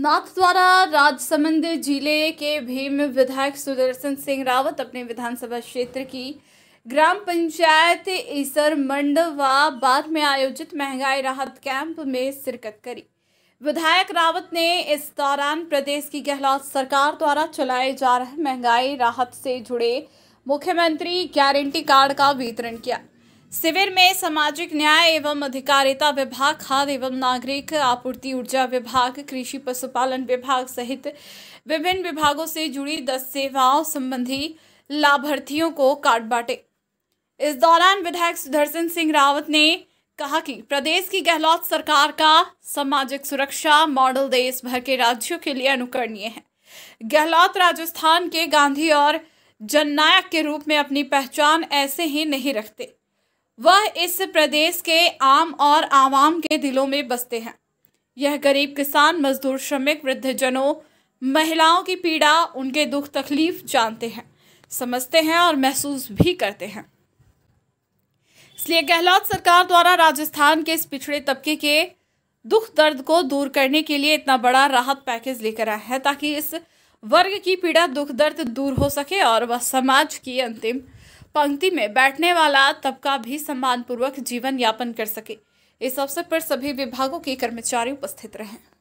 नाथद्वारा राजसमंद जिले के भीम विधायक सुदर्शन सिंह रावत अपने विधानसभा क्षेत्र की ग्राम पंचायत ईसर मंड व बाद में आयोजित महंगाई राहत कैंप में शिरकत करी विधायक रावत ने इस दौरान प्रदेश की गहलोत सरकार द्वारा चलाए जा रहे महंगाई राहत से जुड़े मुख्यमंत्री गारंटी कार्ड का वितरण किया शिविर में सामाजिक न्याय एवं अधिकारिता विभाग खाद्य एवं नागरिक आपूर्ति ऊर्जा विभाग कृषि पशुपालन विभाग सहित विभिन्न विभागों से जुड़ी दस सेवाओं संबंधी लाभार्थियों को कार्ड बांटे इस दौरान विधायक सुदर्शन सिंह रावत ने कहा कि प्रदेश की गहलोत सरकार का सामाजिक सुरक्षा मॉडल देश भर के राज्यों के लिए अनुकरणीय है गहलोत राजस्थान के गांधी और जननायक के रूप में अपनी पहचान ऐसे ही नहीं रखते वह इस प्रदेश के आम और आवाम के दिलों में बसते हैं यह गरीब किसान मजदूर श्रमिक वृद्धजनों महिलाओं की पीड़ा उनके दुख तकलीफ जानते हैं समझते हैं और महसूस भी करते हैं इसलिए गहलोत सरकार द्वारा राजस्थान के इस पिछड़े तबके के दुख दर्द को दूर करने के लिए इतना बड़ा राहत पैकेज लेकर आया है ताकि इस वर्ग की पीड़ा दुख दर्द दूर हो सके और वह समाज की अंतिम पंक्ति में बैठने वाला तबका भी सम्मानपूर्वक जीवन यापन कर सके इस अवसर पर सभी विभागों के कर्मचारी उपस्थित रहें